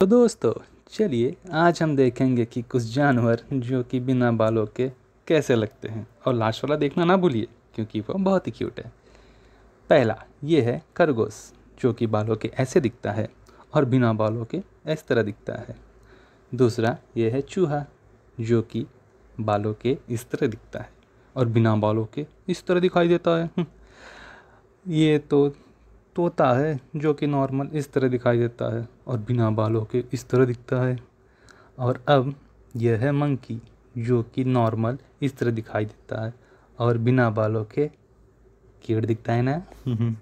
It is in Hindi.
तो दोस्तों चलिए आज हम देखेंगे कि कुछ जानवर जो कि बिना बालों के कैसे लगते हैं और लाश वाला देखना ना भूलिए क्योंकि वो बहुत ही क्यूट है पहला ये है खरगोश जो कि बालों के ऐसे दिखता है और बिना बालों के इस तरह दिखता है दूसरा ये है चूहा जो कि बालों के इस तरह दिखता है और बिना बालों के इस तरह दिखाई देता है हम्म, ये तो तोता है जो कि नॉर्मल इस तरह दिखाई देता है और बिना बालों के इस तरह दिखता है और अब यह है मंकी जो कि नॉर्मल इस तरह दिखाई देता है और बिना बालों के कीड़ दिखता है ना हम्म, हम्म।